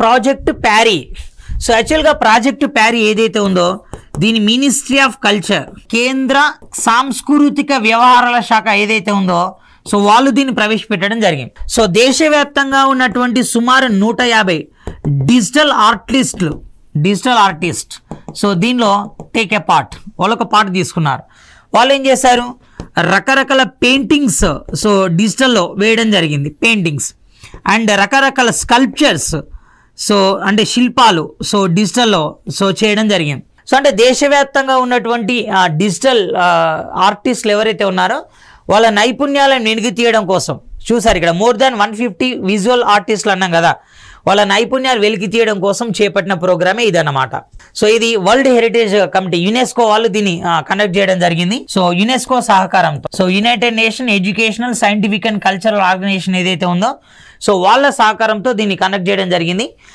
project PARI so యాక్చువల్గా project PARI ఏదైతే ఉందో దీని మినిస్ట్రీ ఆఫ్ కల్చర్ కేంద్ర సాంస్కృతిక వ్యవహారాల శాఖ ఏదైతే ఉందో సో వాళ్ళు దీన్ని ప్రవేశపెట్టడం జరిగింది సో దేశవ్యాప్తంగా ఉన్నటువంటి సుమారు నూట యాభై డిజిటల్ ఆర్టిస్టులు డిజిటల్ ఆర్టిస్ట్ సో దీనిలో టేక్ ఎ పార్ట్ వాళ్ళొక పార్ట్ తీసుకున్నారు వాళ్ళు ఏం చేశారు రకరకాల పెయింటింగ్స్ సో డిజిటల్లో వేయడం జరిగింది పెయింటింగ్స్ అండ్ రకరకాల స్కల్ప్చర్స్ సో అంటే శిల్పాలు సో డిజిటల్లో సో చేయడం జరిగింది సో అంటే దేశవ్యాప్తంగా ఉన్నటువంటి డిజిటల్ ఆర్టిస్టులు ఎవరైతే ఉన్నారో వాళ్ళ నైపుణ్యాలను వెనుగి తీయడం కోసం చూసారు ఇక్కడ more than one fifty visual ఆర్టిస్టులు అన్నాం కదా వాళ్ళ నైపుణ్యాలు వెలికి తీయడం కోసం చేపట్టిన ప్రోగ్రామే ఇదన్నమాట సో ఇది వరల్డ్ హెరిటేజ్ కమిటీ యునెస్కో వాళ్ళు దీన్ని కండక్ట్ చేయడం జరిగింది సో యునెస్కో సహకారంతో so united nation educational scientific and cultural organization ఏదైతే ఉందో సో వాళ్ళ సహకారంతో దీన్ని కండక్ట్ చేయడం జరిగింది